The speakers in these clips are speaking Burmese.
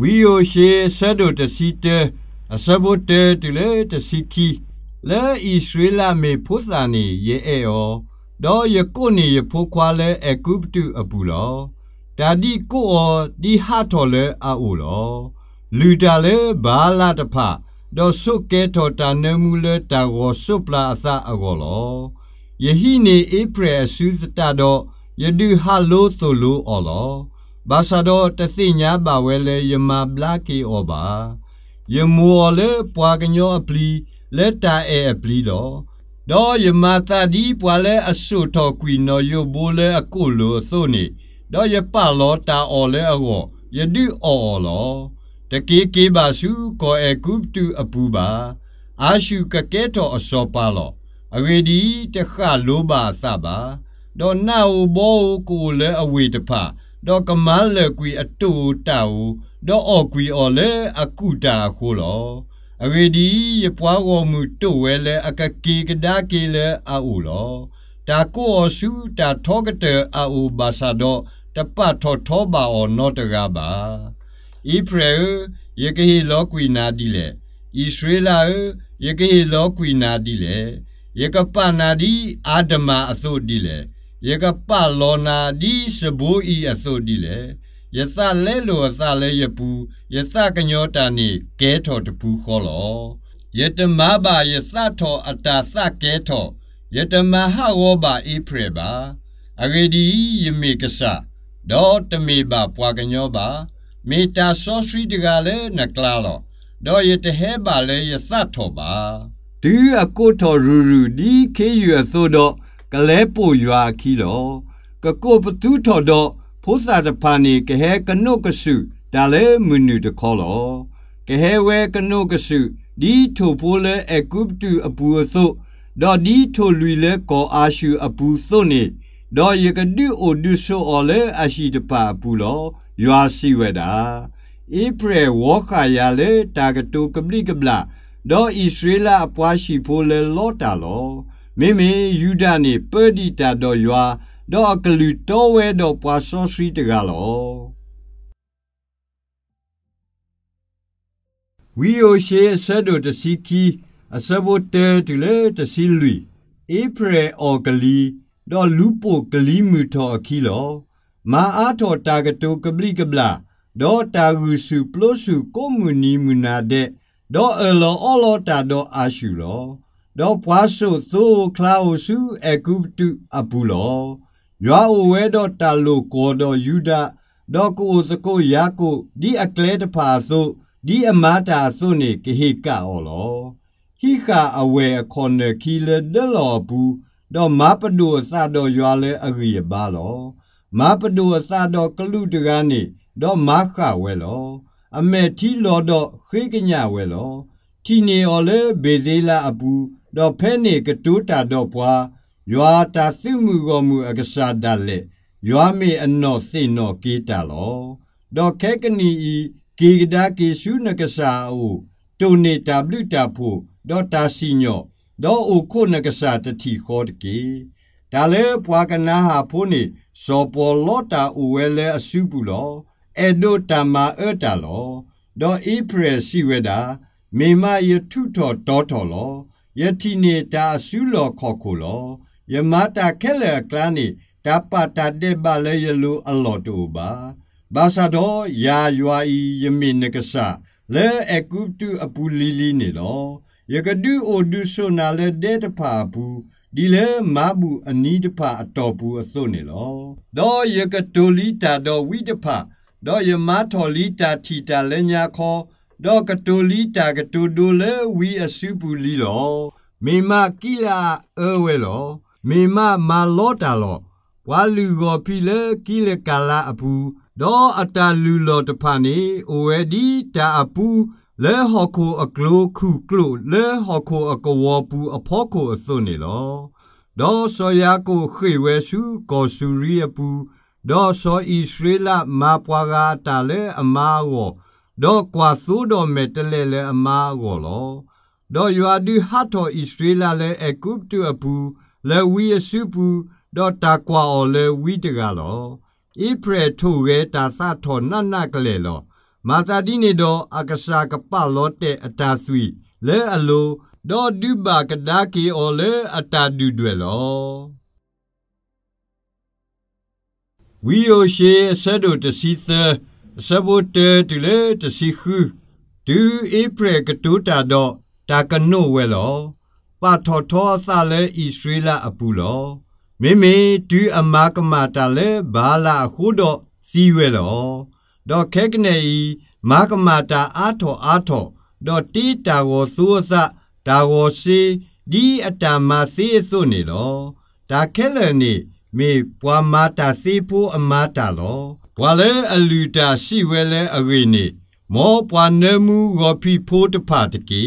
ဝီယိုရှေဆဒိုတစီတအစဘုတေတလေတစီခီလဲဣသရေလမေဖို့စာနေရဲ့အေယောတော့ယကုနေယဖို့ခွာလဲအကုပတုအပူလောဒါဒီကိုအောဒီဟာတော်လဲအာအိုလောလူတာလဲဘာလာတဖတော့ဆုကဲတော်တန်နမူလဲတာဝဆုပလာအစအကောလောယဟိနေဧပရအစုစတတော့ယဒုဟာလိုဆိုလိုအောလောဘာသာတော်တသိညာပါဝဲလေယမဘလာကေဩပါယမောလေပွာကညောအပလီလက်တာအေအပလီလောတော့ယမတာဒီပွာလေအဆုတော်ကွီနော်ယဘိုလေအကုလိုအစုံနေတော့ယပလောတာအော်လေအောယဒူအော်လောတကေကေပါစုကောအကုပတူအပူပါအာရှုကကဲတော်အစောပါလောအဝေဒီတခလိုပါသပါတော့နာဘောကိုလေအဝေတဖာဒေါ်ကမလကွီအတူတာဝဒေါ်အော်ကွီအော်လေအကူတာခိုးလောအဂေဒီရပွားတော်မူတိုဝဲလေအကကေကဒါကေလေအူလောတာကိုအစုတာထောကတအူဘာသာဒေါ်တပတ်ထောထောပါအော်နောတကပါဣဖရေယကေလောကွီနာဒီလေဣသရေလယကေလောကွီနာဒီလေယကပနာဒီအာဒမအစို့ဒီလေယေကပလောနာဒီရှဘူဤအစို့ဒီလေယသလဲလိုအသလဲယပူယသကညောတာနိကဲထော်တပူခောလောယတမဘာယသထောအတာသကဲထော်ယတမဟဝောဘာဣဖရဘာအဂေဒီယမေကဆာဒေါ်တမေဘာပွာကညောဘာမေတာစောစရီတကလည်းနကလာတော့ဒေါ်ယတဟဲပါလည်းယသထောပါဒီအကုထောရူရူဒီခေယူအစို့တော့ကလဲပိုရွာခီလောကကိုပသူထော်တော့ဖိုးစာတဖာနေကဟဲကနုကစုဒါလဲမနူတခေါ်လောကဟဲဝဲကနုကစုဒီထိုဖိုးလဲအကုပတူအပူအစို့ဒေါ်ဒီထိုလူလဲကောအာရှုအပူစို့နေဒေါ်ယကဒူအိုဒူဆိုအော်လဲအရှိတပါပူလောရွာစီဝဲတာဧပြီဝေါခာရလဲတာကတူကပလီကပလာဒေါ်ဣသရေလအပွားရှိဖိုးလဲလောတာလောမေမေယူဒနေပတိတာတော်ရွာတော့အကလူတော်ဝဲတော့ပွာစောစီတကလောဝီယိုရှေဆဒိုတစီကီအစဘိုတဲတလေတစီလူဧပရေအော်ဂလီတော့လူပိုဂလီမူတော်အခီလောမာအားတော်တာဂတိုကပလီကပလာတော့တာဂူစုပလို့စုကိုမူနီမူနာတဲ့တော့အလောအလောတာတော့အာရှူလောတော့ဘွားဆုသို့ခလာဟုအကုတုအပူလောရွာအိုဝဲတော့တာလိုကောတော့ယူဒတော့ကိုစကိုရာကိုဒီအကလဲတဖာဆုဒီအမတာဆုနေကဟိကောလောဟိခာအဝဲအခွန်နခီလဒလောဘူးတော့မပဒုအစတော့ရွာလဲအရိယပါလောမပဒုအစတော့ကလူတကန်းနေတော့မခဝဲလောအမေတီလောတော့ခေကညာဝဲလောတီနေော်လဲဘေသေးလာအပူတော့ဖဲနေကတူတာတော့ဘွာရွာတာစုမှုကောမူအက္ကစားတလေရွာမေအနော်စိနော်ကေးတာလောတော့ခဲကနီဤကေကဒါကေရှုနက္ကစားအိုတုန်နေဝတာဖို့တော့တာစီညော့တော့အိုခုနက္ကစားတတိခေါ်တကေဒါလေဘွာကနာဟာဖို့နေစောပေါ်လောတာအိုဝဲလဲအစုဘူးလောအေဒိုတမအတာလောတော့ဣပရစီဝေတာမေမယထုထောတောထောလောယတိနေတာစုလောခေါ်ကိုလောယမတာခဲလကလနိတပတာတေဘလေယလူအလောတူပါဘာသာတော်ယာယွာဤယမင်နကဆလဲအကုတုအပူလီလီနေလောယကဒုအိုဒုဆိုနာလဲဒေတဖာဘူးဒီလေမဘူးအနီးတဖာအတော်ဘူးအစွနေလောတော့ယကတိုလီတာတော်ဝိတဖာတော့ယမထောလီတာထီတာလဲညာခေါ်ဒေါကတိုလီတာကတိုဒိုလေဝီအစုပူလီလောမေမကိလာအဝဲလောမေမမာလောတာလောဝါလူကိုဖီလေကိလကလာအပူဒေါ်အတာလူလောတဖာနေအိုဝဲဒီတာအပူလဲဟော်ကိုအကလိုခုကလိုလဲဟော်ကိုအကဝပူအဖောကိုအစွနေလောဒေါ်စောယာကိုခေဝဲစုကောစူရီအပူဒေါ်စောဣစရေလမာပွာဂါတာလဲအမာဝောတော့ကွာဆိုးတော်မဲတလဲလဲအမားကောလောတော့ယွာဒီဟာတော်ဣသရေလလဲအကုပတူအပူလဲဝီယစုပူတော့တာကွာအော်လဲဝီတကလောဣဖရထိုရဲတာသထောနတ်နတ်ကလေလောမာတာတိနေတော့အက္ကရှာကပလောတဲ့အတာဆွီလဲအလိုတော့ဒီဘာကဒါကီအော်လဲအတာဒူတွေလောဝီယိုရှေဆဒိုတစီသစဘုတေတလေတစီခုဒူဧပရကတူတာတော့တာကနုဝဲလောပထောထောသလဲဣစရိလအပူလောမိမိဒူအမကမတာလဲဘာလာခုတော့စီဝဲလောတော့ခဲကနေဤမကမတာအာထောအာထောတော့တီတာဝသုအစဒါဝစီဒီအတ္တမစီအစုနေလောဒါခဲလနေမေပွာမာတာစီဖူအမာတာလောပွာလဲအလူတာရှိဝဲလဲအဝေနေမောပွာနမူဂောဖီဖိုးတဖတကေ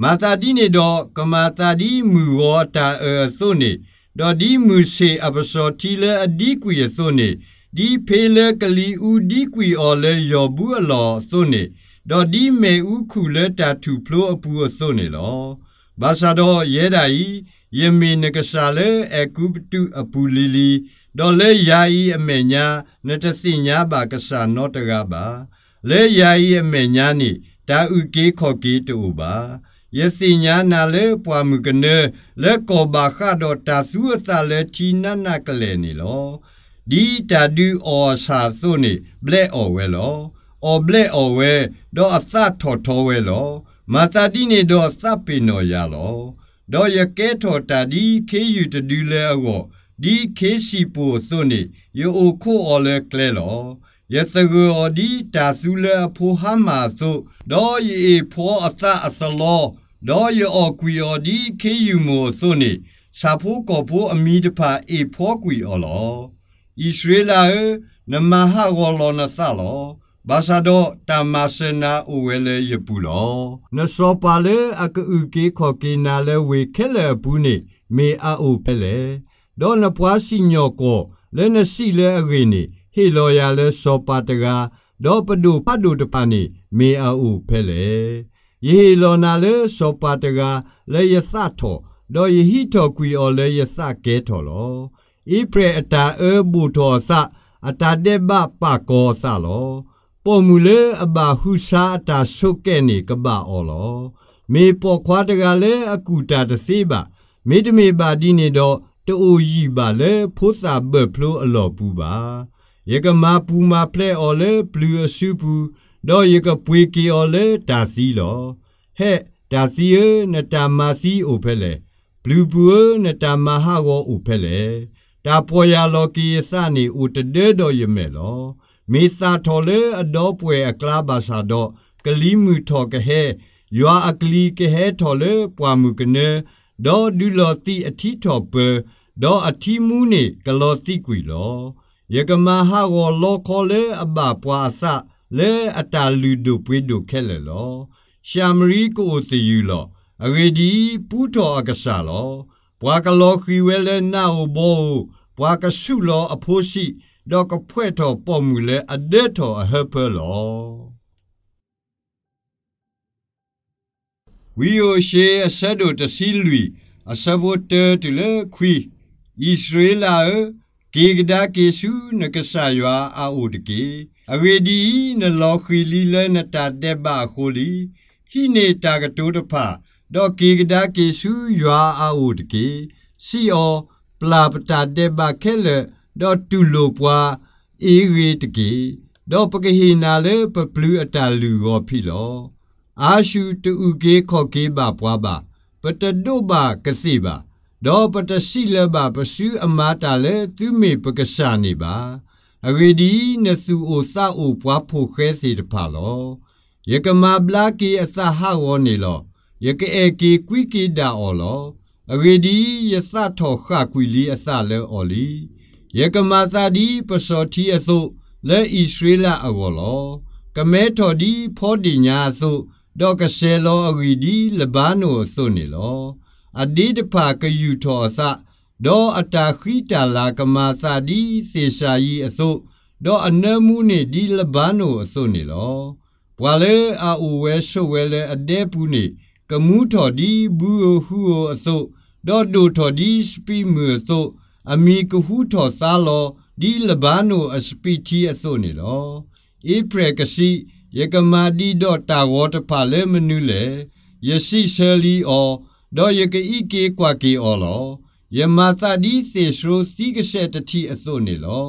မာတာဒီနေတော့ကမာတာဒီမူဝတာအဆုနေတော့ဒီမူစေအပစောတီလဲအဒီကွေဆုနေဒီဖေလဲကလီဦးဒီကွေအော်လဲယောဘူးအလောဆုနေတော့ဒီမေဦးခုလဲတာထူဖလိုအပူအဆုနေလောဘာသာတော့ရဲတာဤယမီနကစာလေအကုပတုအပူလီလီဒေါ်လေယာယီအမေညာနတသိညာပါကစာနောတကပါလေယာယီအမေညာနိတာဥကေခောကေတူပါယသိညာနာလေပွာမှုကနေလေကောဘာခါဒေါ်တာစုအတာလေတီနနာကလေနီလောဒီတာဒူအောစာစုနိဘလက်အော်ဝဲလောအော်ဘလက်အော်ဝဲဒေါ်အသထော်ထော်ဝဲလောမာတာတိနေဒေါ်သပိနောရလောဒေါ်ယကဲထော်တာဒီခေယူတဒူလဲအောဒီခေစီပိုသွနေယိုအိုခိုအော်လဲကလဲလောယတဂူအော်ဒီတာဆူလဲဖိုဟာမာဆိုဒေါ်ယီဖောအသအစလောဒေါ်ယအော်ကွီအော်ဒီခေယူမိုသွနေစာဖိုးကောဖိုးအမီတဖာအေဖောကွီအော်လောဣသရေလာနမဟာဂောလောနသလောဘာသာတော့တမဆနာဥဝဲလေယပူလောနစောပါလေအကူကေခောကေနာလေဝေခဲလေဘူးနေမေအာအိုပဲလေဒေါ်နပွားစီညောကိုလဲနစီလဲအကေနေဟေလော်ယာလဲစောပါတကာဒေါ်ပဒုဖဒုတပနိမေအာအိုပဲလေယေလောနာလဲစောပါတကာလဲယသထောဒေါ်ယဟိထောကွီအော်လဲယသကဲထောလောဣပရေအတာအဘူထောသအတာတေဘပကောသလောပေါ်မူလေအဘာဟုစာတာဆုကဲ့နေကဘာအော်လောမေပေါ်ခွားတကလည်းအကူတာတစေးပါမေတ္တမေပါတိနေတော့တူဤပါလေဖိုးစာဘဖလိုအလော်ပူပါယကမပူမဖလဲအော်လေဘလူးအစုပူတော့ယကပွေကီအော်လေတာစီလောဟဲ့တာစီယနတာမာစီအိုဖဲလေဘလူးပူနတာမဟာကောအိုဖဲလေတာပေါ်ယာလောကီစနေအိုတတဲတော်ယမဲလောမေသာထော်လေအဒေါ်ပွဲအကလာဘာသာတော့ကလီမှုထော်ကဟဲယွာအကလီကဟဲထော်လေပွာမှုကနေဒေါ်ဒူလော်တီအထီထော်ပွဲဒေါ်အထီမူနေကလော်တီကွီလောယကမဟာဝလောခေါ်လေအဘပွာသလေအတာလူဒုပွေဒုခဲလေလောရှာမရီကိုတီယူလောအဂေဒီပူတော်အက္ကဆာလောဘွာကလောခီဝဲလဲနာဟောဘောဘွာကဆုလောအဖိုးရှိดอกพ่วยทอปอมูเลอเดทอเฮเปลอวิโอเชอเซโดตซิลุยအစဘတ်တဲတလခွီဣသရေလကေဂဒကေစုနကဆာယွာအာဥဒကေအဝေဒီနလောခွီလီလနတာတက်ဘခိုလီဟိနေတာကတိုးတဖဒေါ်ကေဂဒကေစုယွာအာဥဒကေစီအောပလာပတာတက်ဘခဲလတော့တူလိုပွားအေးရေတကေတော့ပကဟိနာလေပပလူအတလူရောဖီလောအာရှုတူကေခော့ကေပါပွားပါပတဒုပါကစီပါတော့ပတစီလဘပစုအမတာလေသူမေပက္ကရှာနေပါအဂေဒီနစုအိုစအိုပွားဖို့ခဲစီတဖလောယကမဘလာကီအစဟဝောနေလောယကအေကီကွီကီဒါအောလောအဂေဒီယစထောခကွီလီအစလဲအောလီယေကမာသတိပစောတိအစုလဲဣသရေလအကောလောကမဲထော်ဒီဖောဒီညာအစုတော့ကဆဲလောအဝီဒီလဘာနိုအစုနေလောအဒီတဖာကယူထော်အစတော့အတာခိတာလာကမာသတိစေရှာယီအစုတော့အနမှုနေဒီလဘာနိုအစုနေလောဘွာလေအူဝဲရှုဝဲလေအတဲပူနေကမူးထော်ဒီဘူးဟူအစုတော့ဒူထော်ဒီစပီမူအစုအမီကဟုထော်စားလောဒီလဘာနိုအစပီတီအစို့နေလောဧပရကစီယေကမာဒီဒေါ်တာဝတ်ဖာလေမနူးလေယစီဆယ်လီအော်ဒေါ်ယကီကေကွာကေအော်လောယမတာဒီစေရှုစီကဆက်တတိအစို့နေလော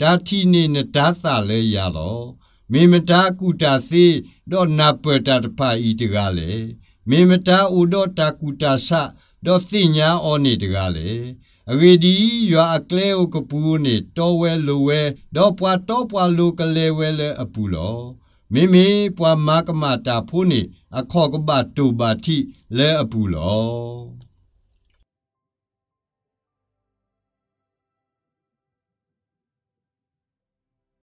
ဒါတိနေနဒါသာလဲရလောမေမတာကုတာစေဒေါ်နာပတာတဖာဤတကားလေမေမတာဥဒေါ်တာကုတာဆဒေါ်စိညာအော်နေတကားလေရေဒီရွာအကလဲဥကပူနေတော်ဝဲလိုဝဲတော့ပွာတော့ပွာလိုကလဲဝဲလဲအပူလောမိမိပွာမကမတာဖိုးနေအခေါ်ကပတူပါတိလဲအပူလော